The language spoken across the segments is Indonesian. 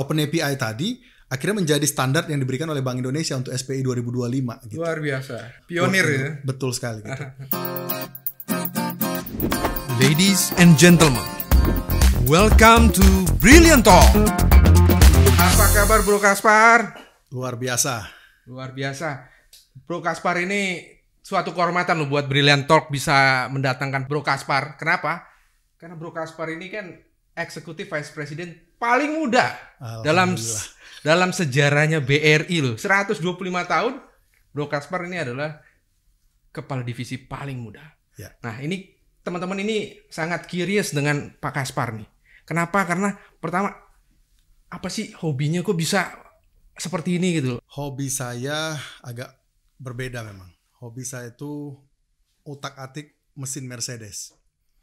Open API tadi akhirnya menjadi standar yang diberikan oleh Bank Indonesia untuk SPI 2025 gitu. Luar biasa. Pionir ya. Betul sekali gitu. Ladies and gentlemen, welcome to Brilliant Talk. Apa kabar Bro Kaspar? Luar biasa. Luar biasa. Bro Kaspar ini suatu kehormatan loh buat Brilliant Talk bisa mendatangkan Bro Kaspar. Kenapa? Karena Bro Kaspar ini kan eksekutif vice president paling muda dalam dalam sejarahnya BRI loh. 125 tahun Bro Kaspar ini adalah kepala divisi paling muda. Ya. Nah, ini teman-teman ini sangat curious dengan Pak Kaspar nih. Kenapa? Karena pertama apa sih hobinya kok bisa seperti ini gitu loh. Hobi saya agak berbeda memang. Hobi saya itu utak-atik mesin Mercedes.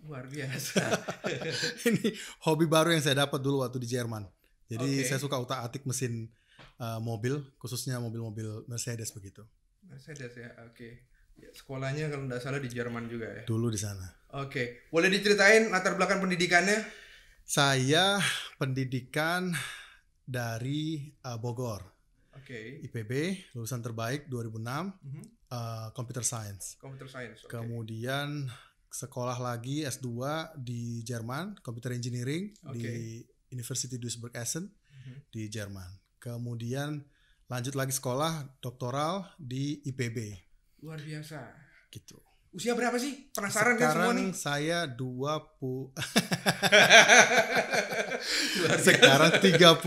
Luar biasa. Nah, ini hobi baru yang saya dapat dulu waktu di Jerman. Jadi okay. saya suka utak-atik mesin uh, mobil, khususnya mobil-mobil Mercedes begitu. Mercedes ya, oke. Okay. Ya, sekolahnya kalau tidak salah di Jerman juga ya. Dulu di sana. Oke, okay. boleh diceritain latar belakang pendidikannya? Saya pendidikan dari uh, Bogor. Oke. Okay. IPB, lulusan terbaik 2006, mm -hmm. uh, Computer Science. Computer Science. Okay. Kemudian sekolah lagi S2 di Jerman, computer engineering okay. di University Duisburg Essen mm-hmm. di Jerman. Kemudian lanjut lagi sekolah doktoral di IPB. Luar biasa. Gitu. Usia berapa sih? Penasaran kan semua nih? saya 20 Sekarang 35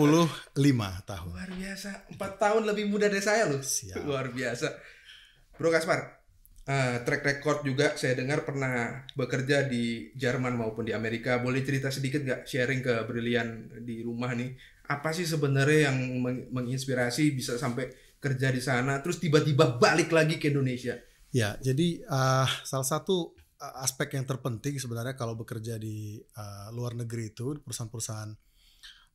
tahun. Luar biasa. 4 tahun lebih muda dari saya loh. Siap. Luar biasa. Bro Kaspar, Uh, track record juga saya dengar pernah bekerja di Jerman maupun di Amerika. Boleh cerita sedikit nggak sharing ke Brilian di rumah nih? Apa sih sebenarnya yang meng menginspirasi bisa sampai kerja di sana, terus tiba-tiba balik lagi ke Indonesia? Ya, jadi uh, salah satu ah, aspek yang terpenting sebenarnya kalau bekerja di uh, luar negeri itu perusahaan-perusahaan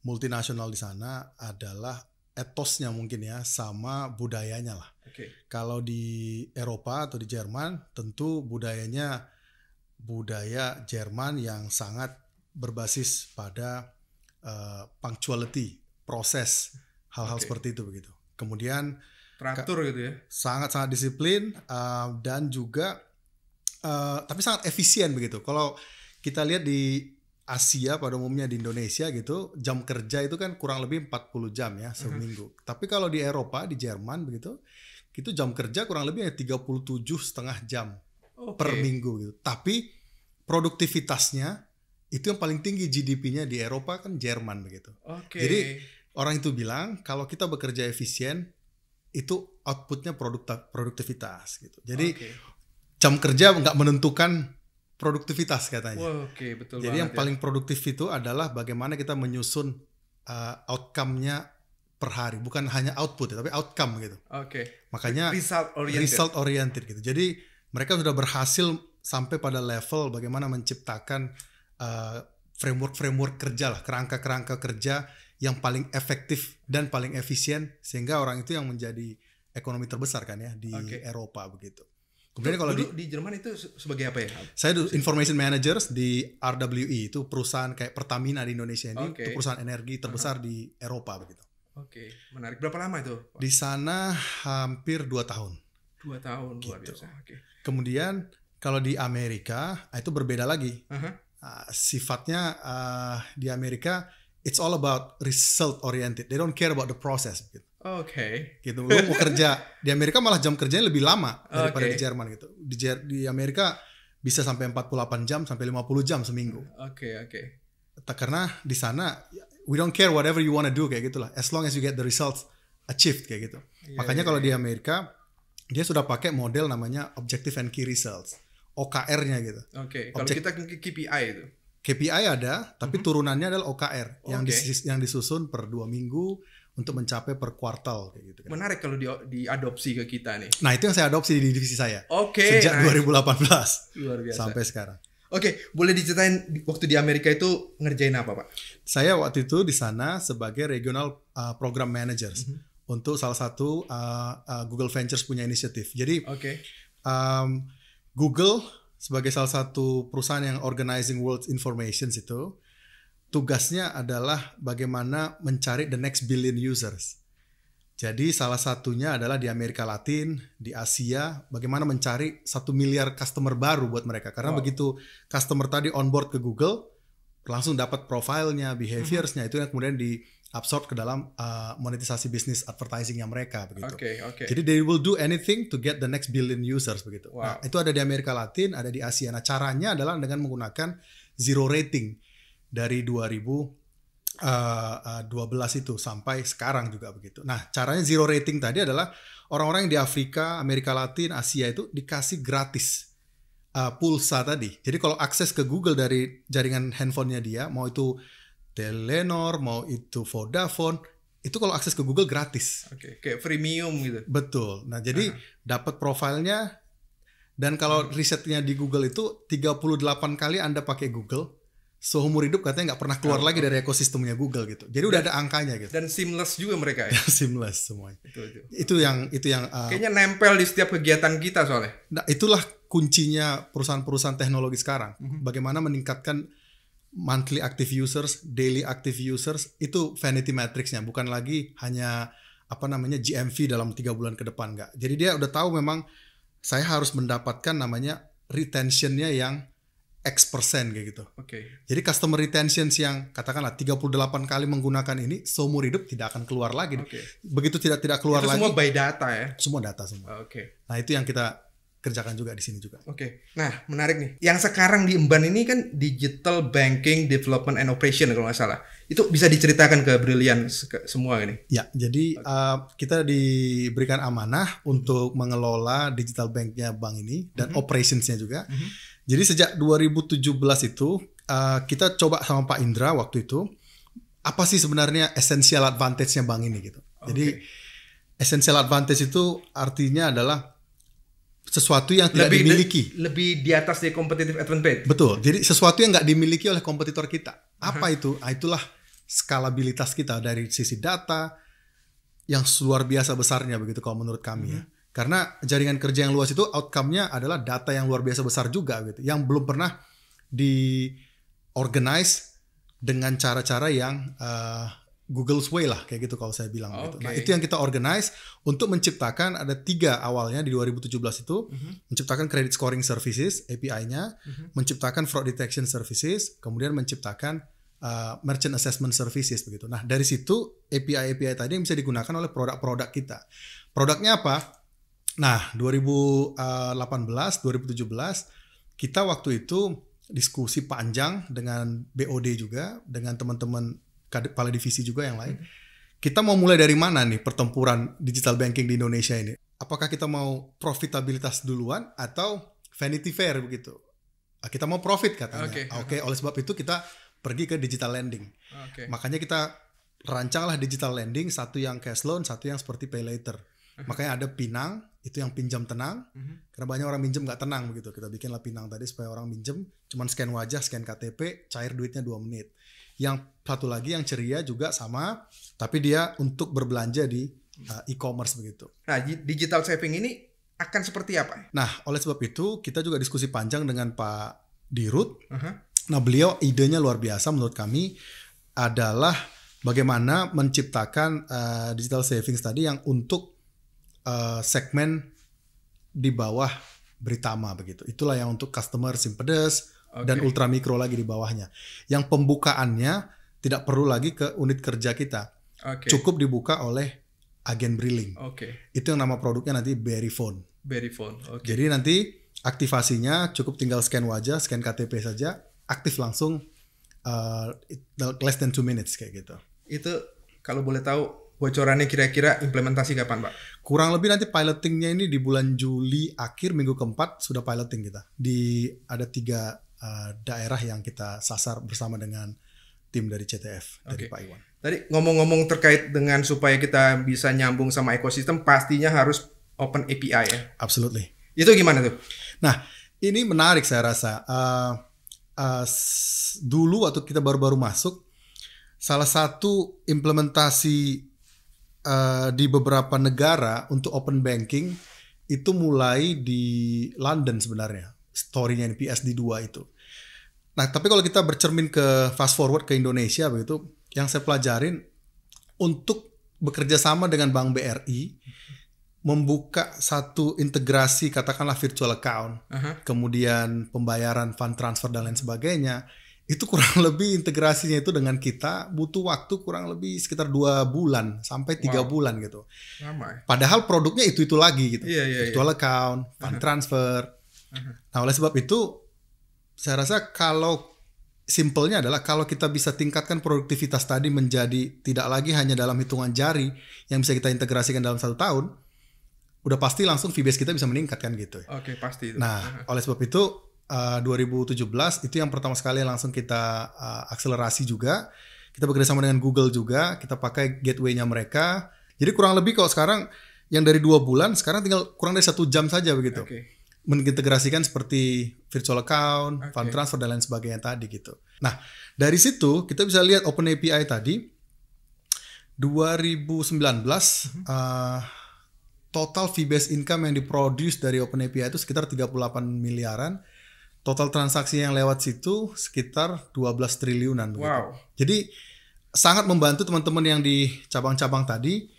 multinasional di sana adalah etosnya mungkin ya sama budayanya lah Okay. Kalau di Eropa atau di Jerman tentu budayanya budaya Jerman yang sangat berbasis pada uh, punctuality, proses, hal-hal okay. seperti itu begitu. Kemudian teratur gitu ya. Sangat-sangat disiplin uh, dan juga uh, tapi sangat efisien begitu. Kalau kita lihat di Asia pada umumnya di Indonesia gitu, jam kerja itu kan kurang lebih 40 jam ya mm-hmm. seminggu. Uh -huh. Tapi kalau di Eropa, di Jerman begitu, itu jam kerja kurang lebih ya puluh 37 setengah jam okay. per minggu gitu. Tapi produktivitasnya itu yang paling tinggi GDP-nya di Eropa kan Jerman begitu. Okay. Jadi orang itu bilang kalau kita bekerja efisien itu outputnya produk produktivitas gitu. Jadi okay. jam kerja nggak menentukan produktivitas katanya. Wow, okay, betul. Jadi yang ya. paling produktif itu adalah bagaimana kita menyusun uh, outcome-nya per hari, bukan hanya output ya, tapi outcome gitu. Oke. Okay. Makanya result oriented. result oriented gitu. Jadi mereka sudah berhasil sampai pada level bagaimana menciptakan uh, eh, framework framework kerja lah, kerangka kerangka kerja yang paling efektif dan paling efisien sehingga orang itu yang menjadi ekonomi terbesar kan ya di okay. Eropa begitu. Kemudian kalau di, di Jerman itu sebagai apa ya? Saya dulu information managers di RWE itu perusahaan kayak Pertamina di Indonesia ini okay. itu perusahaan energi terbesar uh -huh. di Eropa begitu. Oke, menarik. Berapa lama itu? Di sana hampir dua tahun. Dua tahun, luar gitu. biasa. Oke. Kemudian kalau di Amerika ah, itu berbeda lagi. Uh -huh. uh, ah, sifatnya uh, di Amerika it's all about result oriented. They don't care about the process. Gitu. Oke. Okay. Gitu. Lu mau kerja di Amerika malah jam kerjanya lebih lama daripada okay. di Jerman gitu. Di Jer di Amerika bisa sampai 48 jam sampai 50 jam seminggu. Oke, okay, oke. Okay. Karena di sana ya, we don't care whatever you wanna do kayak gitulah as long as you get the results achieved kayak gitu yeah, makanya yeah, kalau yeah. di iya. Amerika dia sudah pakai model namanya objective and key results OKR-nya gitu oke okay. kalau kita ke KPI itu KPI ada tapi mm -hmm. turunannya adalah OKR okay. yang yang disusun per dua minggu untuk mencapai per kuartal kayak gitu kan. Menarik kalau di diadopsi ke kita nih. Nah, itu yang saya adopsi di divisi saya. Oke. Okay, Sejak nice. 2018 Luar biasa. sampai sekarang. Oke, boleh diceritain waktu di Amerika itu ngerjain apa, Pak? Saya waktu itu di sana sebagai regional uh, program managers mm -hmm. untuk salah satu uh, uh, Google Ventures punya inisiatif. Jadi, okay. um, Google sebagai salah satu perusahaan yang organizing world information itu tugasnya adalah bagaimana mencari the next billion users. Jadi salah satunya adalah di Amerika Latin, di Asia, bagaimana mencari satu miliar customer baru buat mereka. Karena wow. begitu customer tadi onboard ke Google, langsung dapat profilnya, behaviorsnya, mm-hmm. itu yang kemudian di absorb ke dalam uh, monetisasi bisnis advertising yang mereka begitu. okay, Okay. Jadi they will do anything to get the next billion users begitu. Nah, wow. Nah, itu ada di Amerika Latin, ada di Asia. Nah caranya adalah dengan menggunakan zero rating dari 2000 uh, eh, 12 eh, itu sampai sekarang juga begitu. Nah, caranya zero rating tadi adalah orang-orang yang di Afrika, Amerika Latin, Asia itu dikasih gratis uh, pulsa tadi. Jadi kalau akses ke Google dari jaringan handphonenya dia, mau itu Telenor, mau itu Vodafone, itu kalau akses ke Google gratis. Oke, okay, kayak freemium gitu. Betul. Nah, jadi uh -huh. dapat profilnya dan kalau risetnya di Google itu 38 kali Anda pakai Google, seumur hidup katanya nggak pernah keluar oh. lagi ah. dari ekosistemnya Google gitu. Jadi dan, udah ada angkanya gitu. Dan seamless juga mereka ya. seamless semuanya. Itu, itu. itu yang itu yang uh, kayaknya nempel di setiap kegiatan kita soalnya. Nah, itulah kuncinya perusahaan-perusahaan teknologi sekarang. Mm -hmm. Bagaimana meningkatkan monthly active users, daily active users itu vanity matrixnya bukan lagi hanya apa namanya GMV dalam tiga bulan ke depan nggak. Jadi dia udah tahu memang saya harus mendapatkan namanya retentionnya yang X persen kayak gitu. Oke. Okay. Jadi customer retention yang katakanlah 38 kali menggunakan ini seumur hidup tidak akan keluar lagi. Okay. Begitu tidak tidak keluar itu lagi. Semua by data ya. Semua data semua. Ah, oke. Okay. Nah, itu yang kita kerjakan juga di sini juga. Oke. Okay. Nah, menarik nih. Yang sekarang diemban ini kan digital banking development and operation kalau nggak salah. Itu bisa diceritakan ke Brilian semua ini. Ya, jadi okay. uh, kita diberikan amanah untuk mengelola digital banknya bank ini dan mm -hmm. operationsnya juga. Mm -hmm jadi sejak 2017 itu uh, kita coba sama Pak Indra waktu itu apa sih sebenarnya essential advantage-nya bank ini gitu. Okay. Jadi essential advantage itu artinya adalah sesuatu yang tidak lebih, dimiliki. Le lebih di atas dari competitive advantage. Betul. Jadi sesuatu yang nggak dimiliki oleh kompetitor kita. Apa uh -huh. itu? Nah, itulah skalabilitas kita dari sisi data yang luar biasa besarnya begitu kalau menurut kami uh -huh. ya. Mhm. Karena jaringan kerja yang luas itu outcome-nya adalah data yang luar biasa besar juga gitu. Yang belum pernah di organize dengan cara-cara yang uh, Google's way lah kayak gitu kalau saya bilang okay. gitu. Nah, itu yang kita organize untuk menciptakan ada tiga awalnya di 2017 itu mm -hmm. menciptakan credit scoring services API-nya, mm -hmm. menciptakan fraud detection services, kemudian menciptakan uh, merchant assessment services begitu. Nah, dari situ API-API tadi yang bisa digunakan oleh produk-produk kita. Produknya apa? Nah, 2018, 2017 eh, kita waktu itu diskusi panjang dengan BOD juga, dengan teman-teman kepala divisi juga yang lain. Hmm. Kita mau mulai dari mana nih pertempuran digital banking di Indonesia ini? Apakah kita mau profitabilitas duluan atau vanity fair begitu? Ah, kita mau profit katanya. Oke, okay. Ah, okay, oleh sebab itu kita pergi ke digital lending. Okay. Makanya kita rancanglah digital lending, satu yang cash loan, satu yang seperti pay later Makanya ada pinang itu yang pinjam tenang. Mm-hmm. Karena banyak orang pinjam nggak tenang begitu. Kita bikinlah pinang tadi supaya orang pinjam cuman scan wajah, scan KTP, cair duitnya dua menit. Yang satu lagi yang ceria juga sama, tapi dia untuk berbelanja di uh, e-commerce begitu. Nah, digital saving ini akan seperti apa? Nah, oleh sebab itu kita juga diskusi panjang dengan Pak Dirut. Uh-huh. Nah, beliau idenya luar biasa menurut kami adalah bagaimana menciptakan uh, digital savings tadi yang untuk uh, segmen di bawah Britama begitu. Itulah yang untuk customer simpedes okay. dan ultra mikro lagi di bawahnya. Yang pembukaannya tidak perlu lagi ke unit kerja kita. Okay. Cukup dibuka oleh agen Briling. Okay. Itu yang nama produknya nanti Berryphone. Berryphone. Okay. Jadi nanti aktivasinya cukup tinggal scan wajah, scan KTP saja, aktif langsung uh, less than two minutes kayak gitu. Itu kalau boleh tahu bocorannya kira-kira implementasi kapan Pak? Kurang lebih nanti pilotingnya ini di bulan Juli akhir minggu keempat sudah piloting kita. Di ada tiga uh, daerah yang kita sasar bersama dengan tim dari CTF okay. dari Pak Iwan. Tadi ngomong-ngomong terkait dengan supaya kita bisa nyambung sama ekosistem pastinya harus open API ya. Absolutely. Itu gimana tuh? Nah, ini menarik saya rasa. Uh, uh, dulu waktu kita baru-baru masuk salah satu implementasi uh, di beberapa negara untuk open banking itu mulai di London sebenarnya storynya ini PSD2 itu. Nah tapi kalau kita bercermin ke fast forward ke Indonesia begitu, yang saya pelajarin untuk bekerja sama dengan Bank BRI membuka satu integrasi katakanlah virtual account, uh -huh. kemudian pembayaran fund transfer dan lain sebagainya itu kurang lebih integrasinya itu dengan kita butuh waktu kurang lebih sekitar dua bulan sampai tiga wow. bulan gitu. Lama. Padahal produknya itu itu lagi gitu. Yeah, yeah, Virtual yeah. account, fund uh -huh. transfer. Uh -huh. Nah oleh sebab itu saya rasa kalau simpelnya adalah kalau kita bisa tingkatkan produktivitas tadi menjadi tidak lagi hanya dalam hitungan jari yang bisa kita integrasikan dalam satu tahun, udah pasti langsung fee base kita bisa meningkatkan gitu. Oke okay, pasti. Itu. Nah uh -huh. oleh sebab itu Eh, uh, 2017 itu yang pertama sekali langsung kita uh, akselerasi juga. Kita bekerja sama dengan Google juga, kita pakai gateway-nya mereka. Jadi kurang lebih kalau sekarang yang dari dua bulan sekarang tinggal kurang dari satu jam saja begitu. Okay. Mengintegrasikan seperti virtual account, okay. fund transfer dan lain sebagainya tadi gitu. Nah dari situ kita bisa lihat Open API tadi 2019 mm -hmm. uh, total fee based income yang diproduce dari Open API itu sekitar 38 miliaran total transaksi yang lewat situ sekitar 12 triliunan. Wow. Gitu. Jadi sangat membantu teman-teman yang di cabang-cabang tadi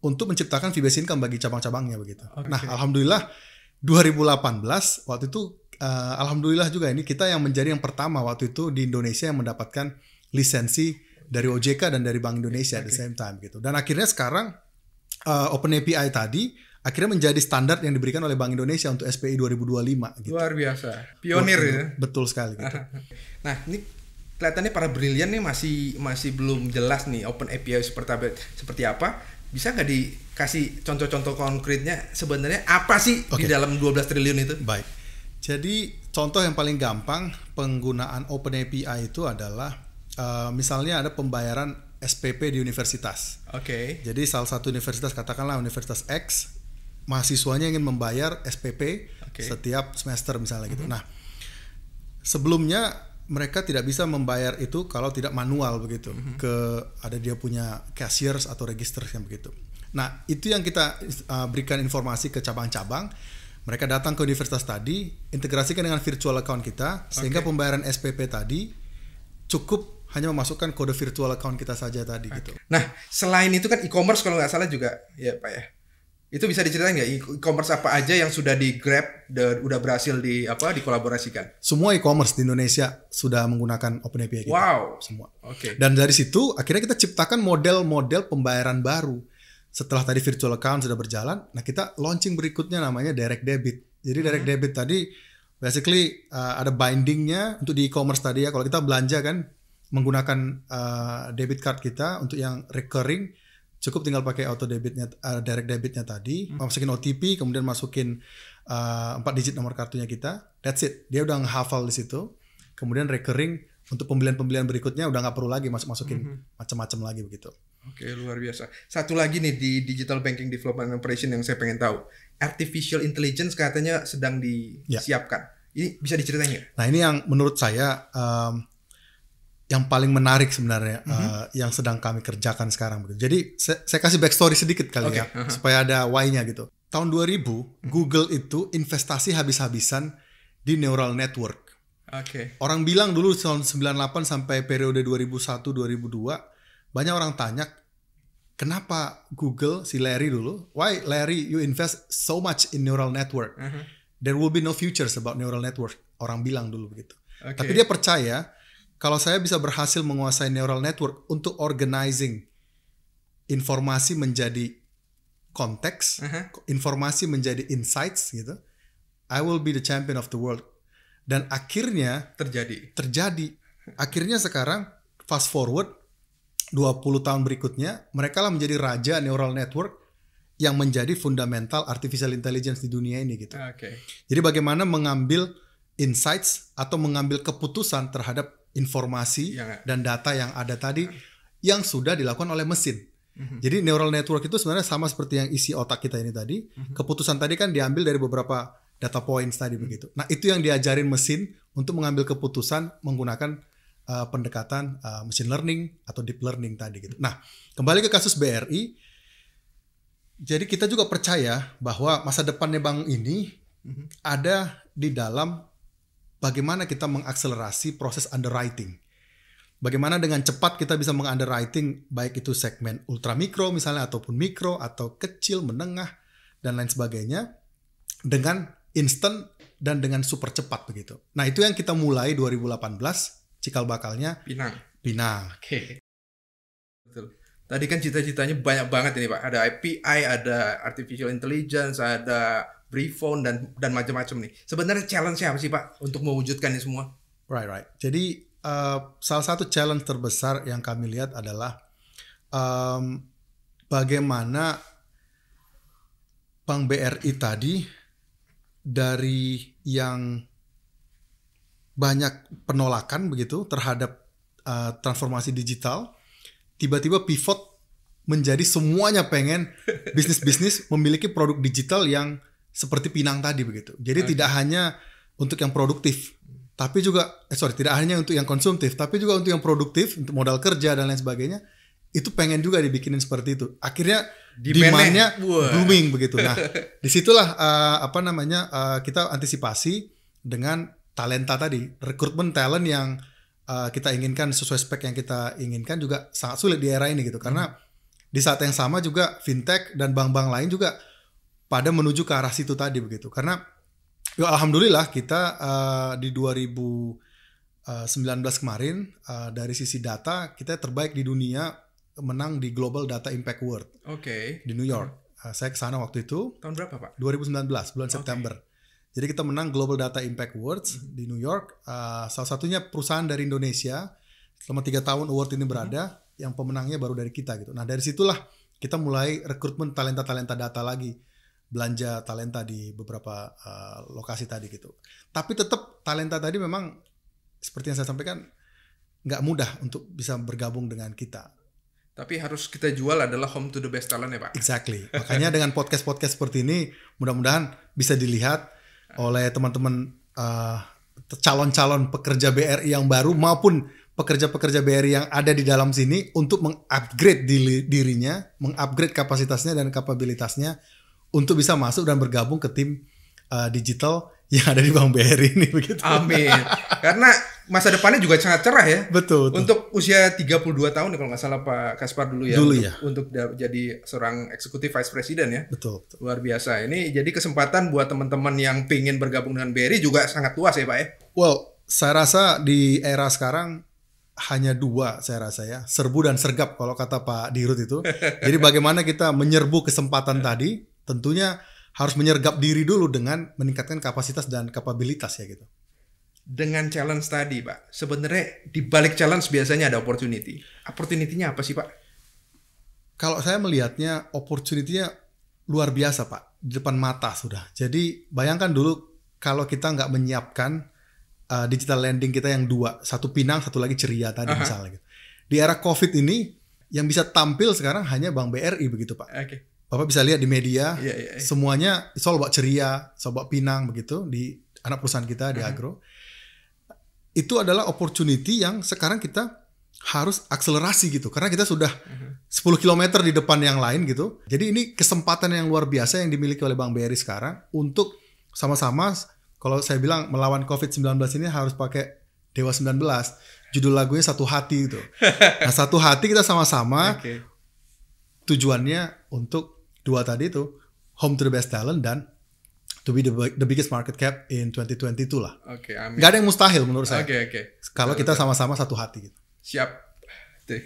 untuk menciptakan fee-based income bagi cabang-cabangnya begitu. Okay. Nah, alhamdulillah 2018 waktu itu uh, alhamdulillah juga ini kita yang menjadi yang pertama waktu itu di Indonesia yang mendapatkan lisensi dari OJK dan dari Bank Indonesia okay. at the same time gitu. Dan akhirnya sekarang uh, Open API tadi akhirnya menjadi standar yang diberikan oleh Bank Indonesia untuk SPI 2025 gitu. Luar biasa. Pionir ya. Betul sekali gitu. nah, ini kelihatannya para brilian nih masih masih belum jelas nih open API seperti apa, seperti apa. Bisa nggak dikasih contoh-contoh konkretnya sebenarnya apa sih okay. di dalam 12 triliun itu? Baik. Jadi contoh yang paling gampang penggunaan open API itu adalah uh, misalnya ada pembayaran SPP di universitas. Oke. Okay. Jadi salah satu universitas katakanlah Universitas X mahasiswanya ingin membayar SPP okay. setiap semester misalnya gitu. Mm -hmm. Nah, sebelumnya mereka tidak bisa membayar itu kalau tidak manual begitu mm -hmm. ke ada dia punya cashiers atau register yang begitu. Nah itu yang kita uh, berikan informasi ke cabang-cabang. Mereka datang ke universitas tadi, integrasikan dengan virtual account kita sehingga pembayaran SPP tadi cukup hanya memasukkan kode virtual account kita saja tadi okay. gitu. Nah selain itu kan e-commerce kalau nggak salah juga ya pak ya itu bisa diceritain nggak e-, e-commerce apa aja yang sudah di grab, dan udah berhasil di apa dikolaborasikan? Semua e-commerce di Indonesia sudah menggunakan API kita. Wow, semua. Oke. Okay. Dan dari situ akhirnya kita ciptakan model-model pembayaran baru. Setelah tadi virtual account sudah berjalan, nah kita launching berikutnya namanya direct debit. Jadi hmm. direct debit tadi basically uh, ada bindingnya untuk di e-commerce tadi ya kalau kita belanja kan menggunakan uh, debit card kita untuk yang recurring cukup tinggal pakai auto debitnya uh, direct debitnya tadi hmm. masukin OTP kemudian masukin eh, empat uh, digit nomor kartunya kita that's it dia udah hafal di situ kemudian recurring untuk pembelian-pembelian berikutnya udah nggak perlu lagi masuk masukin hmm. macam-macam lagi begitu oke okay, luar biasa satu lagi nih di digital banking development operation yang saya pengen tahu artificial intelligence katanya sedang ya. disiapkan yeah. ini bisa diceritain ya? Nah ini yang menurut saya um, yang paling menarik sebenarnya mm-hmm. uh, yang sedang kami kerjakan sekarang gitu. Jadi saya, saya kasih backstory sedikit kali okay. ya uh-huh. supaya ada why-nya gitu. Tahun 2000 mm Google itu investasi habis-habisan di neural network. Oke. Okay. Orang bilang dulu tahun 98 sampai periode 2001 2002 banyak orang tanya kenapa Google si Larry dulu why Larry you invest so much in neural network. Uh-huh. There will be no futures about neural network orang bilang dulu begitu. Okay. Tapi dia percaya kalau saya bisa berhasil menguasai neural network untuk organizing informasi menjadi konteks, uh -huh. informasi menjadi insights gitu, I will be the champion of the world. Dan akhirnya terjadi. Terjadi. Akhirnya sekarang fast forward 20 tahun berikutnya, mereka lah menjadi raja neural network yang menjadi fundamental artificial intelligence di dunia ini gitu. Okay. Jadi bagaimana mengambil insights atau mengambil keputusan terhadap informasi ya. dan data yang ada tadi iya. yang sudah dilakukan oleh mesin. Mm-hmm. Jadi neural network itu sebenarnya sama seperti yang isi otak kita ini tadi. Mm-hmm. Keputusan tadi kan diambil dari beberapa data points tadi mm-hmm. begitu. Nah itu yang diajarin mesin untuk mengambil keputusan menggunakan uh, pendekatan uh, machine learning atau deep learning tadi gitu. Nah kembali ke kasus BRI, jadi kita juga percaya bahwa masa depannya bank ini mm-hmm. ada di dalam bagaimana kita mengakselerasi proses underwriting. Bagaimana dengan cepat kita bisa meng-underwriting baik itu segmen ultramikro misalnya ataupun mikro atau kecil, menengah, dan lain sebagainya dengan instant dan dengan super cepat begitu. Nah itu yang kita mulai 2018 cikal bakalnya Pinang. Pinang. Oke. Okay. Betul. Tadi kan cita-citanya banyak banget ini Pak. Ada API, ada artificial intelligence, ada Briefone dan dan macam-macam nih. Sebenarnya challenge apa sih Pak untuk mewujudkan ini semua? Right, right. Jadi uh, salah satu challenge terbesar yang kami lihat adalah um, bagaimana Bank BRI tadi dari yang banyak penolakan begitu terhadap uh, transformasi digital tiba-tiba pivot menjadi semuanya pengen bisnis-bisnis memiliki produk digital yang seperti pinang tadi begitu. Jadi okay. tidak hanya untuk yang produktif, tapi juga eh, sorry tidak hanya untuk yang konsumtif, tapi juga untuk yang produktif, untuk modal kerja dan lain sebagainya. Itu pengen juga dibikinin seperti itu. Akhirnya demandnya booming begitu. Nah, disitulah uh, apa namanya uh, kita antisipasi dengan talenta tadi, rekrutmen talent yang uh, kita inginkan sesuai spek yang kita inginkan juga sangat sulit di era ini gitu. Karena hmm. di saat yang sama juga fintech dan bank-bank lain juga pada menuju ke arah situ tadi begitu. Karena ya alhamdulillah kita uh, di 2019 eh, kemarin uh, dari sisi data kita terbaik di dunia menang di Global Data Impact Award. Oke. Okay. Di New York. Uh, saya ke sana waktu itu. Tahun berapa, Pak? 2019, bulan okay. September. Jadi kita menang Global Data Impact Awards -hmm. di New York. Uh, salah satunya perusahaan dari Indonesia selama tiga tahun award ini berada, -hmm. yang pemenangnya baru dari kita gitu. Nah dari situlah kita mulai rekrutmen talenta-talenta data lagi belanja talenta di beberapa uh, lokasi tadi gitu. Tapi tetap talenta tadi memang seperti yang saya sampaikan nggak mudah untuk bisa bergabung dengan kita. Tapi harus kita jual adalah home to the best talent ya Pak. Exactly. Makanya dengan podcast-podcast seperti ini mudah-mudahan bisa dilihat oleh teman-teman eh, calon-calon pekerja BRI yang baru maupun pekerja-pekerja BRI yang ada di dalam sini untuk mengupgrade dirinya, mengupgrade kapasitasnya dan kapabilitasnya untuk bisa masuk dan bergabung ke tim uh, digital yang ada di Bank BRI ini begitu. Amin. Karena masa depannya juga sangat cerah ya. Betul. betul. Untuk usia 32 tahun ya, kalau nggak salah Pak Kaspar dulu ya. Dulu untuk, ya. Untuk jadi seorang eksekutif vice president ya. Betul. betul. Luar biasa. Ini jadi kesempatan buat teman-teman yang pingin bergabung dengan BRI juga sangat luas ya Pak ya. Well, saya rasa di era sekarang hanya dua saya rasa ya. Serbu dan sergap kalau kata Pak Dirut itu. jadi bagaimana kita menyerbu kesempatan tadi tentunya harus menyergap diri dulu dengan meningkatkan kapasitas dan kapabilitas ya gitu. Dengan challenge tadi, Pak. Sebenarnya di balik challenge biasanya ada opportunity. Opportunity-nya apa sih, Pak? Kalau saya melihatnya opportunity-nya luar biasa, Pak. Di depan mata sudah. Jadi bayangkan dulu kalau kita nggak menyiapkan uh, digital lending kita yang dua, satu Pinang, satu lagi Ceria tadi uh misalnya gitu. Di era Covid ini yang bisa tampil sekarang hanya Bank BRI begitu, Pak. Oke. Okay Bapak bisa lihat di media yeah, yeah, yeah. semuanya soal bawa ceria, soal buat pinang begitu di anak perusahaan kita di uh mm-hmm. -huh. agro. Itu adalah opportunity yang sekarang kita harus akselerasi gitu karena kita sudah uh -huh. 10 km di depan yang lain gitu. Jadi ini kesempatan yang luar biasa yang dimiliki oleh Bang Berry sekarang untuk sama-sama kalau saya bilang melawan COVID-19 ini harus pakai Dewa 19. Judul lagunya Satu Hati itu. nah, Satu Hati kita sama-sama okay. tujuannya untuk dua tadi itu home to the best talent dan to be the, the biggest market cap in 2022 lah. Oke, okay, amin. Gak ada yang mustahil menurut saya. Oke, okay, oke. Okay. Kalau kita sama-sama satu hati gitu. Siap. oke.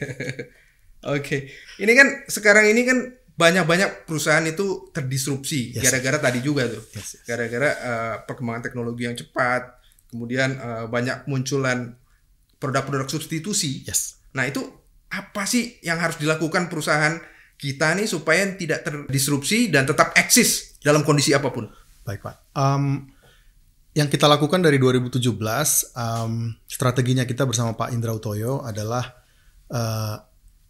okay. Ini kan sekarang ini kan banyak-banyak perusahaan itu terdisrupsi gara-gara yes. tadi juga tuh. Gara-gara yes, yes. uh, perkembangan teknologi yang cepat, kemudian uh, banyak munculan produk-produk substitusi. Yes. Nah, itu apa sih yang harus dilakukan perusahaan kita nih supaya tidak terdisrupsi dan tetap eksis dalam kondisi apapun. Baik Pak. Um, yang kita lakukan dari 2017, um, strateginya kita bersama Pak Indra Utoyo adalah uh,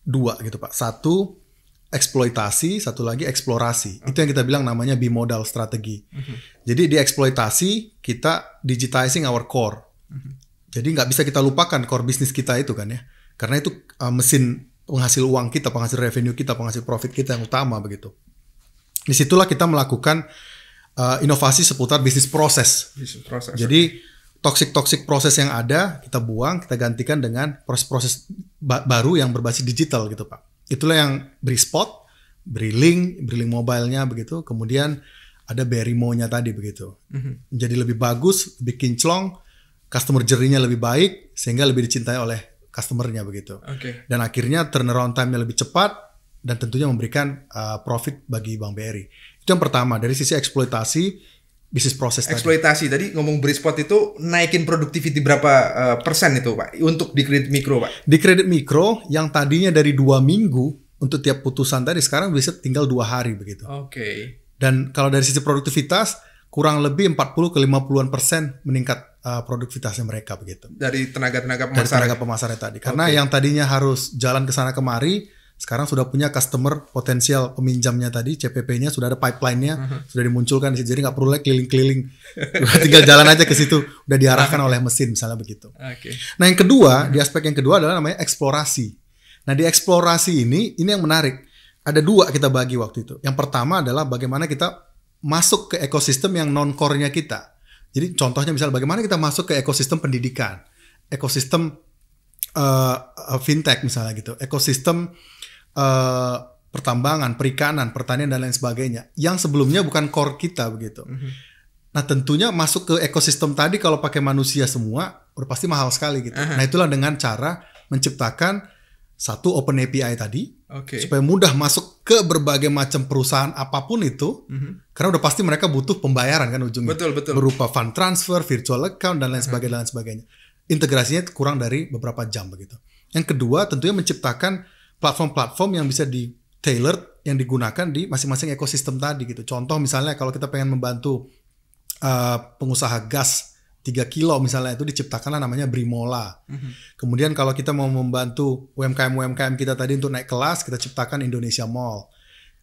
dua gitu Pak. Satu eksploitasi, satu lagi eksplorasi. Okay. Itu yang kita bilang namanya bimodal strategi. Mhm. Jadi di eksploitasi kita digitizing our core. Mhm. Jadi nggak bisa kita lupakan core bisnis kita itu kan ya, karena itu uh, mesin penghasil uang kita, penghasil revenue kita, penghasil profit kita yang utama begitu. Disitulah kita melakukan uh, inovasi seputar bisnis proses. Jadi toxic-toxic proses yang ada kita buang, kita gantikan dengan proses-proses ba baru yang berbasis digital gitu Pak. Itulah yang beri spot, beri link, beri link mobilenya begitu. Kemudian ada beri berimonya tadi begitu. Mm -hmm. Jadi lebih bagus, bikin clong, customer journey lebih baik sehingga lebih dicintai oleh customernya begitu. Okay. Dan akhirnya turnaround time-nya lebih cepat dan tentunya memberikan uh, profit bagi Bank BRI. Itu yang pertama dari sisi eksploitasi bisnis proses eksploitasi tadi. tadi ngomong Brispot itu naikin productivity berapa uh, persen itu Pak untuk di kredit mikro Pak di kredit mikro yang tadinya dari dua minggu untuk tiap putusan tadi sekarang bisa tinggal dua hari begitu oke okay. dan kalau dari sisi produktivitas kurang lebih 40 ke 50-an persen meningkat uh, produktivitasnya mereka begitu. Dari tenaga-tenaga pemasar. Dari tenaga pemasarnya tadi. Karena okay. yang tadinya harus jalan ke sana kemari, sekarang sudah punya customer potensial peminjamnya tadi, CPP-nya sudah ada pipeline-nya, uh mhm. -huh. sudah dimunculkan di situ. Jadi nggak perlu lagi keliling-keliling. tinggal jalan aja ke situ, udah diarahkan oleh mesin misalnya begitu. Okay. Nah, yang kedua, uh -huh. di aspek yang kedua adalah namanya eksplorasi. Nah, di eksplorasi ini ini yang menarik. Ada dua kita bagi waktu itu. Yang pertama adalah bagaimana kita masuk ke ekosistem yang non core-nya kita jadi contohnya misalnya bagaimana kita masuk ke ekosistem pendidikan, ekosistem uh, fintech misalnya gitu, ekosistem uh, pertambangan, perikanan, pertanian dan lain sebagainya, yang sebelumnya bukan core kita begitu. Mm -hmm. Nah tentunya masuk ke ekosistem tadi kalau pakai manusia semua, udah pasti mahal sekali gitu. Uh -huh. Nah itulah dengan cara menciptakan satu Open API tadi, okay. supaya mudah masuk ke berbagai macam perusahaan apapun itu, mm -hmm. karena udah pasti mereka butuh pembayaran kan ujungnya, betul, betul. berupa fund transfer, virtual account dan lain mhm. sebagainya, -hmm. dan lain sebagainya. Integrasinya kurang dari beberapa jam begitu. Yang kedua tentunya menciptakan platform-platform yang bisa di tailored yang digunakan di masing-masing ekosistem tadi gitu. Contoh misalnya kalau kita pengen membantu uh, pengusaha gas 3 kilo misalnya itu diciptakanlah namanya Brimola. Mm-hmm. Kemudian kalau kita mau membantu UMKM-UMKM kita tadi untuk naik kelas, kita ciptakan Indonesia Mall.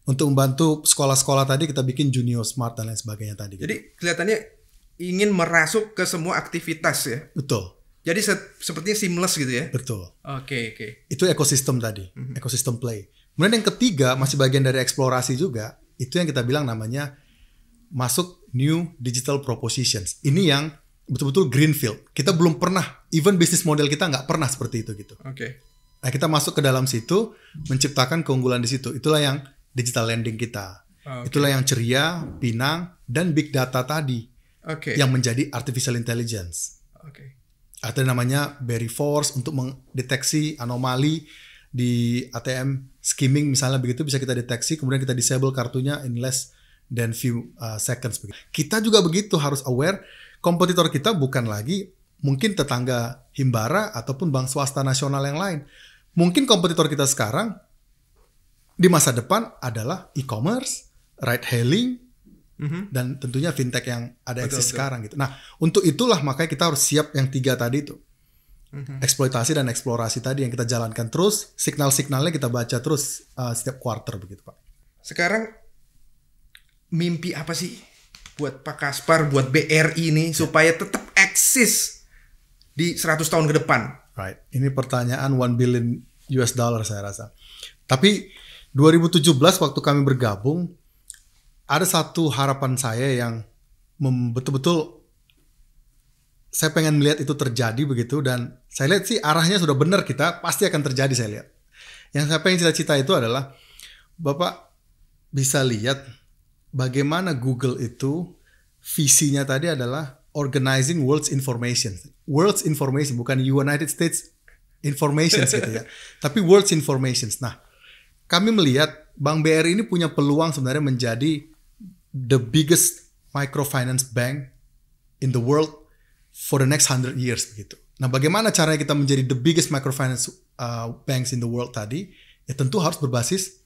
Untuk membantu sekolah-sekolah tadi kita bikin Junior Smart dan lain sebagainya tadi. Jadi kelihatannya ingin merasuk ke semua aktivitas ya. Betul. Jadi se- sepertinya seamless gitu ya. Betul. Oke, okay, oke. Okay. Itu ekosistem tadi, mm-hmm. ekosistem play. Kemudian yang ketiga masih bagian dari eksplorasi juga, itu yang kita bilang namanya masuk new digital propositions. Ini yang betul-betul greenfield. Kita belum pernah, even bisnis model kita nggak pernah seperti itu gitu. Oke. Okay. Nah kita masuk ke dalam situ, menciptakan keunggulan di situ. Itulah yang digital lending kita. Okay. Itulah yang ceria, pinang, dan big data tadi. Oke. Okay. Yang menjadi artificial intelligence. Oke. Okay. Ada namanya Berry Force untuk mendeteksi anomali di ATM skimming misalnya begitu bisa kita deteksi, kemudian kita disable kartunya in less than few uh, seconds. Kita juga begitu harus aware kompetitor kita bukan lagi mungkin tetangga Himbara ataupun bank swasta nasional yang lain. Mungkin kompetitor kita sekarang di masa depan adalah e-commerce, ride hailing, mm-hmm. dan tentunya fintech yang ada eksis betul. sekarang gitu. Nah, untuk itulah makanya kita harus siap yang tiga tadi itu. Mhm. Eksploitasi dan eksplorasi tadi yang kita jalankan terus, signal-signalnya kita baca terus uh, setiap quarter begitu, Pak. Sekarang mimpi apa sih buat Pak Kaspar, buat BRI ini yeah. supaya tetap eksis di 100 tahun ke depan. Right. Ini pertanyaan 1 billion US dollar saya rasa. Tapi 2017 waktu kami bergabung ada satu harapan saya yang betul-betul saya pengen melihat itu terjadi begitu dan saya lihat sih arahnya sudah benar kita pasti akan terjadi saya lihat. Yang saya pengen cita-cita itu adalah Bapak bisa lihat bagaimana Google itu visinya tadi adalah organizing world's information. World's information bukan United States information gitu ya. Tapi world's information. Nah, kami melihat Bank BRI ini punya peluang sebenarnya menjadi the biggest microfinance bank in the world for the next 100 years gitu. Nah, bagaimana caranya kita menjadi the biggest microfinance uh, banks in the world tadi? Ya tentu harus berbasis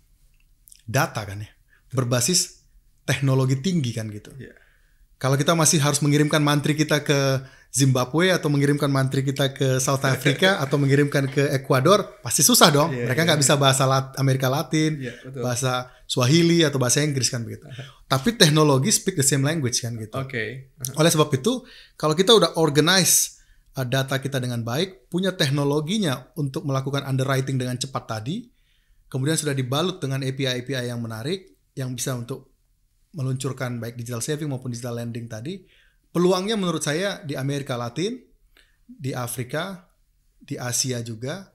data kan ya. Berbasis teknologi tinggi kan gitu. Yeah. Kalau kita masih harus mengirimkan mantri kita ke Zimbabwe atau mengirimkan mantri kita ke South Africa atau mengirimkan ke Ekuador pasti susah dong. Yeah, Mereka iya, nggak yeah. bisa bahasa Lat Amerika Latin, yeah, betul. bahasa Swahili atau bahasa Inggris kan begitu. Tapi teknologi speak the same language kan gitu. Oke. Okay. Oleh sebab itu, kalau kita udah organize uh, data kita dengan baik, punya teknologinya untuk melakukan underwriting dengan cepat tadi, kemudian sudah dibalut dengan API-API yang menarik yang bisa untuk meluncurkan baik digital saving maupun digital lending tadi, peluangnya menurut saya di Amerika Latin, di Afrika, di Asia juga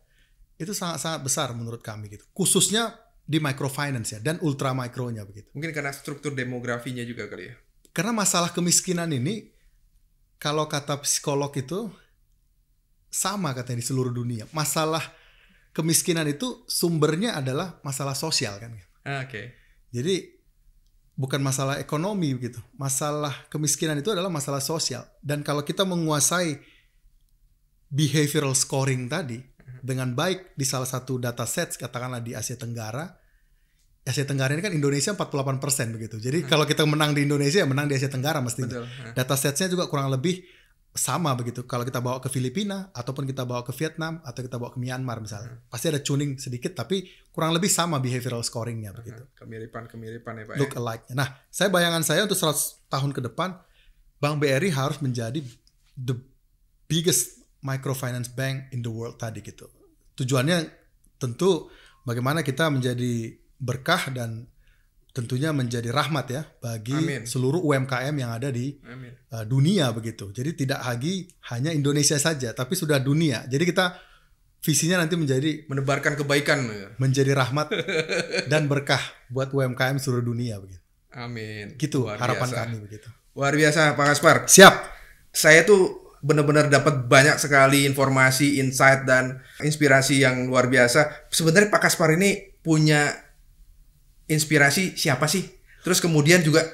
itu sangat-sangat besar menurut kami gitu. Khususnya di microfinance ya dan ultra mikronya begitu. Mungkin karena struktur demografinya juga kali ya. Karena masalah kemiskinan ini kalau kata psikolog itu sama katanya di seluruh dunia. Masalah kemiskinan itu sumbernya adalah masalah sosial kan. Gitu. Ah, oke. Okay. Jadi bukan masalah ekonomi begitu, Masalah kemiskinan itu adalah masalah sosial. Dan kalau kita menguasai behavioral scoring tadi mhm. dengan baik di salah satu data set katakanlah di Asia Tenggara, Asia Tenggara ini kan Indonesia 48% begitu. Jadi hmm. kalau kita menang di Indonesia ya menang di Asia Tenggara mestinya. Hmm. Data setnya juga kurang lebih sama begitu kalau kita bawa ke Filipina ataupun kita bawa ke Vietnam atau kita bawa ke Myanmar misalnya hmm. pasti ada tuning sedikit tapi kurang lebih sama behavioral scoringnya hmm, begitu kemiripan kemiripan ya pak ya? look alike -nya. nah saya bayangan saya untuk 100 tahun ke depan Bank BRI harus menjadi the biggest microfinance bank in the world tadi gitu tujuannya tentu bagaimana kita menjadi berkah dan tentunya menjadi rahmat ya bagi Amin. seluruh UMKM yang ada di Uh, dunia begitu. Jadi tidak lagi hanya Indonesia saja, tapi sudah dunia. Jadi kita visinya nanti menjadi menebarkan kebaikan, ya. menjadi rahmat dan berkah buat UMKM seluruh dunia begitu. Amin. Gitu Luar harapan biasa. kami begitu. Luar biasa Pak Kaspar. Siap. Saya tuh benar-benar dapat banyak sekali informasi, insight dan inspirasi yang luar biasa. Sebenarnya Pak Kaspar ini punya inspirasi siapa sih? Terus kemudian juga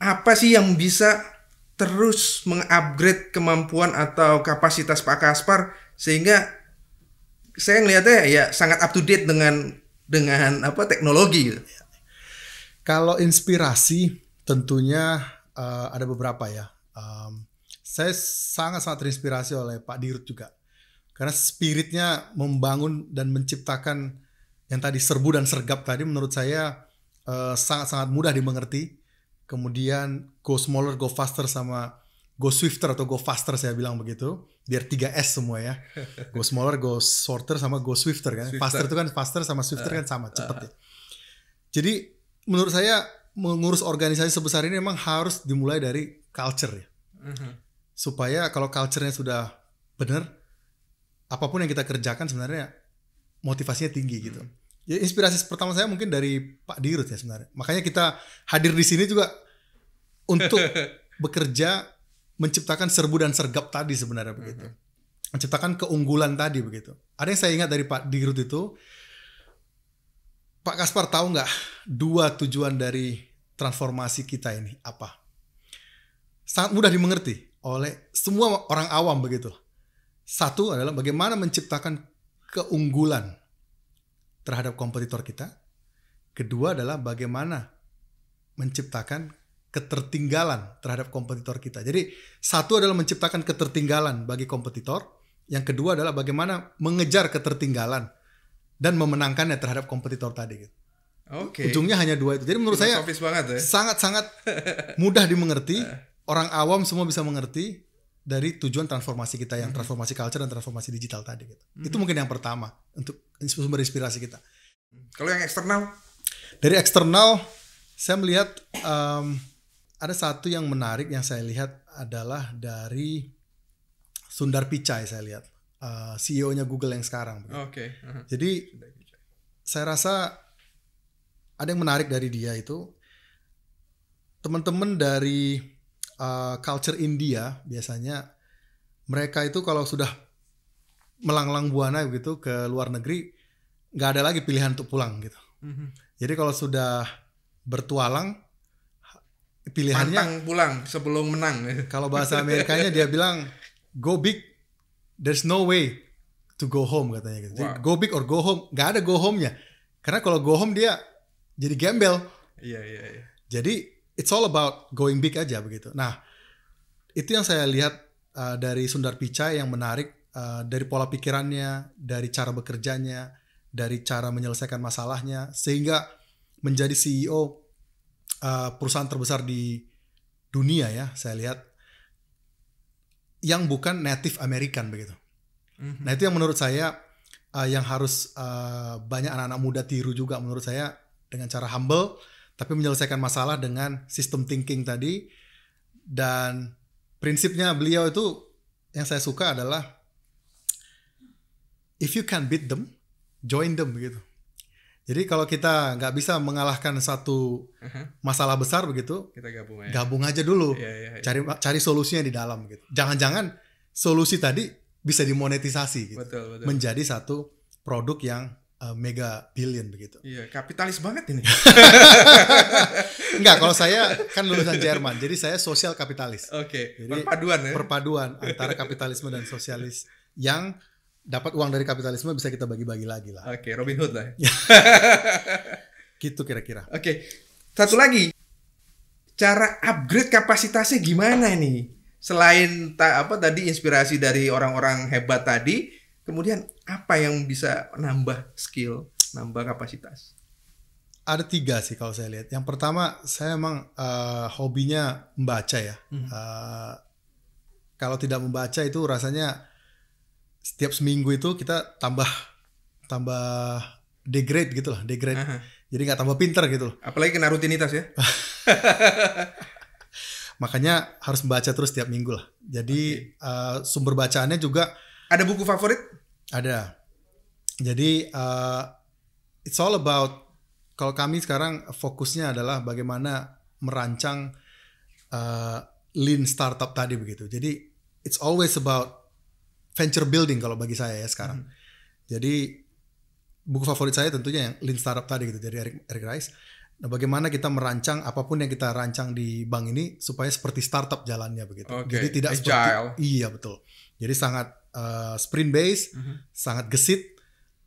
apa sih yang bisa terus mengupgrade kemampuan atau kapasitas Pak Kaspar sehingga saya melihatnya ya sangat up to date dengan dengan apa teknologi. Gitu? Kalau inspirasi tentunya uh, ada beberapa ya. Um, saya sangat-sangat terinspirasi oleh Pak Dirut juga karena spiritnya membangun dan menciptakan yang tadi serbu dan sergap tadi menurut saya eh, sangat-sangat uh, mudah dimengerti. Kemudian go smaller, go faster sama go swifter atau go faster saya bilang begitu. Biar 3S semua ya. Go smaller, go shorter sama go swifter kan. Swifter. Faster itu kan faster sama swifter uh, kan sama, cepet uh. ya. Jadi menurut saya mengurus organisasi sebesar ini memang harus dimulai dari culture ya. Uh mhm. -huh. Supaya kalau culture-nya sudah benar, apapun yang kita kerjakan sebenarnya motivasinya tinggi gitu. Hmm ya inspirasi pertama saya mungkin dari Pak Dirut ya sebenarnya. Makanya kita hadir di sini juga untuk bekerja menciptakan serbu dan sergap tadi sebenarnya begitu. Mhm. Menciptakan keunggulan tadi begitu. Ada yang saya ingat dari Pak Dirut itu Pak Kaspar tahu nggak dua tujuan dari transformasi kita ini apa? Sangat mudah dimengerti oleh semua orang awam begitu. Satu adalah bagaimana menciptakan keunggulan terhadap kompetitor kita. Kedua adalah bagaimana menciptakan ketertinggalan terhadap kompetitor kita. Jadi satu adalah menciptakan ketertinggalan bagi kompetitor, yang kedua adalah bagaimana mengejar ketertinggalan dan memenangkannya terhadap kompetitor tadi. Gitu. Oke. Okay. Ujungnya hanya dua itu. Jadi menurut Filosofis saya sangat sangat sangat mudah dimengerti, orang awam semua bisa mengerti, dari tujuan transformasi kita yang hmm. transformasi culture dan transformasi digital tadi gitu. hmm. Itu mungkin yang pertama untuk sumber inspirasi kita. Hmm. Kalau yang eksternal? Dari eksternal saya melihat um, ada satu yang menarik yang saya lihat adalah dari Sundar Pichai saya lihat uh, eh, CEO-nya Google yang sekarang. Gitu. Oke. Okay. Uh -huh. Jadi saya rasa ada yang menarik dari dia itu teman-teman dari Eh, culture India biasanya mereka itu kalau sudah melanglang buana gitu ke luar negeri nggak ada lagi pilihan untuk pulang gitu. Mm-hmm. Jadi kalau sudah bertualang pilihannya Mantang pulang sebelum menang. Kalau bahasa Amerikanya dia bilang go big, there's no way to go home katanya gitu. Jadi, go big or go home, nggak ada go home-nya. Karena kalau go home dia jadi gembel. Iya iya iya. Jadi it's all about going big aja begitu. Nah, itu yang saya lihat uh, dari Sundar Pichai yang menarik uh, dari pola pikirannya, dari cara bekerjanya, dari cara menyelesaikan masalahnya sehingga menjadi CEO uh, perusahaan terbesar di dunia ya, saya lihat yang bukan native American begitu. Mm -hmm. Nah, itu yang menurut saya uh, yang harus uh, banyak anak-anak muda tiru juga menurut saya dengan cara humble tapi menyelesaikan masalah dengan sistem thinking tadi dan prinsipnya beliau itu yang saya suka adalah if you can beat them join them gitu jadi kalau kita nggak bisa mengalahkan satu uh-huh. masalah besar begitu kita gabung aja gabung aja dulu yeah, yeah, yeah. cari cari solusinya di dalam gitu jangan-jangan solusi tadi bisa dimonetisasi gitu betul, betul. menjadi satu produk yang Eh, mega billion begitu. Iya, kapitalis banget ini. Enggak, kalau saya kan lulusan Jerman, jadi saya sosial kapitalis. Oke. Okay. perpaduan ya. Perpaduan antara kapitalisme dan sosialis yang dapat uang dari kapitalisme bisa kita bagi-bagi lagi lah. Oke, okay, Robin Hood lah. Ya. gitu kira-kira. Oke. Okay. Satu lagi. Cara upgrade kapasitasnya gimana nih? Selain ta apa tadi inspirasi dari orang-orang hebat tadi, Kemudian apa yang bisa nambah skill, nambah kapasitas? Ada tiga sih kalau saya lihat. Yang pertama saya emang uh, hobinya membaca ya. Hmm. Uh, kalau tidak membaca itu rasanya setiap seminggu itu kita tambah tambah degrade gitu loh, degrade. Aha. Jadi nggak tambah pinter gitu loh. Apalagi kena rutinitas ya. Makanya harus membaca terus setiap minggu lah. Jadi okay. uh, eh, sumber bacaannya juga ada buku favorit? Ada. Jadi uh, it's all about kalau kami sekarang fokusnya adalah bagaimana merancang uh, lean startup tadi begitu. Jadi it's always about venture building kalau bagi saya ya sekarang. Hmm. Jadi buku favorit saya tentunya yang lean startup tadi gitu dari Eric Eric Rice. Nah, bagaimana kita merancang apapun yang kita rancang di bank ini supaya seperti startup jalannya begitu. Okay. Jadi tidak Agile. seperti iya betul. Jadi sangat Eh, sprint base, mm -hmm. sangat gesit,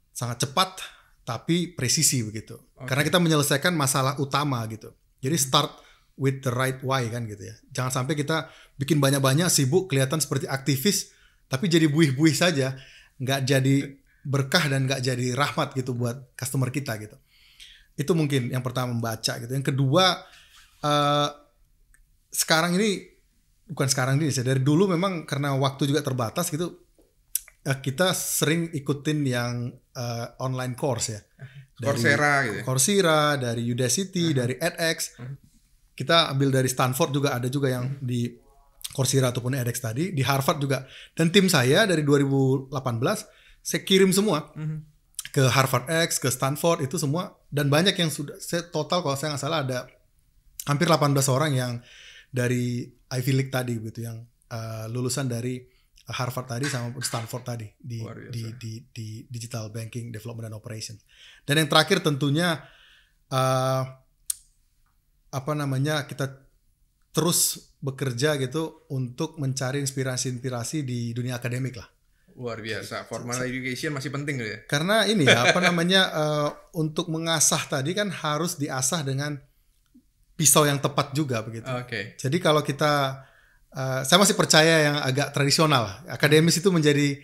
sangat cepat, tapi presisi begitu. Okay. Karena kita menyelesaikan masalah utama gitu. Jadi mhm. start with the right why kan gitu ya. Jangan sampai kita bikin banyak-banyak sibuk kelihatan seperti aktivis tapi jadi buih-buih saja, nggak jadi berkah dan nggak jadi rahmat gitu buat customer kita gitu. Itu mungkin yang pertama membaca gitu. Yang kedua uh, sekarang ini bukan sekarang ini, dari dulu memang karena waktu juga terbatas gitu Eh, kita sering ikutin yang uh, online course ya. Dari Coursera gitu. Ya? Coursera, dari Udacity, uh -huh. dari edX. Uh -huh. Kita ambil dari Stanford juga ada juga yang uh -huh. di Coursera ataupun edX tadi, di Harvard juga. Dan tim saya dari 2018 saya kirim semua. Uh -huh. ke Harvard X, ke Stanford itu semua dan banyak yang sudah saya total kalau saya nggak salah ada hampir 18 orang yang dari Ivy League tadi gitu yang uh, lulusan dari Harvard tadi sama Stanford tadi di, di, di di digital banking development and operation. Dan yang terakhir tentunya uh, apa namanya kita terus bekerja gitu untuk mencari inspirasi-inspirasi di dunia akademik lah. Luar biasa, gitu. formal education masih penting gitu ya. Karena ini ya apa namanya uh, untuk mengasah tadi kan harus diasah dengan pisau yang tepat juga begitu. Oke. Okay. Jadi kalau kita Eh, saya masih percaya yang agak tradisional. Akademis itu menjadi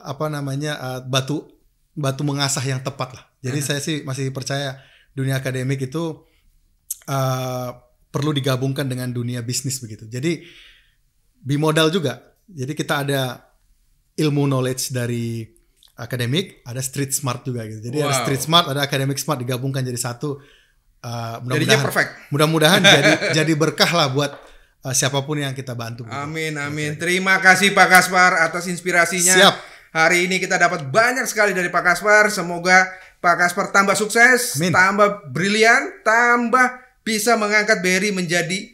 apa namanya uh, batu batu mengasah yang tepat lah. Jadi -huh. Hmm. saya sih masih percaya dunia akademik itu uh, perlu digabungkan dengan dunia bisnis begitu. Jadi bimodal juga. Jadi kita ada ilmu knowledge dari akademik, ada street smart juga gitu. Jadi wow. ada street smart, ada akademik smart digabungkan jadi satu. Uh, mudah-mudahan, Mudah-mudahan jadi jadi berkah lah buat uh, siapapun yang kita bantu. Gitu. Amin amin. Gitu. Terima kasih Pak Kaspar atas inspirasinya. Siap. Hari ini kita dapat banyak sekali dari Pak Kaspar. Semoga Pak Kaspar tambah sukses, amin. tambah brilian, tambah bisa mengangkat BRI menjadi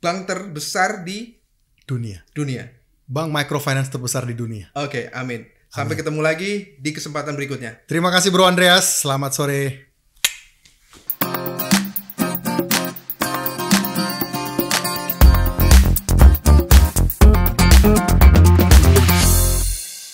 bank terbesar di dunia. Dunia. Bank microfinance terbesar di dunia. Oke, okay, amin. Sampai amin. ketemu lagi di kesempatan berikutnya. Terima kasih Bro Andreas. Selamat sore.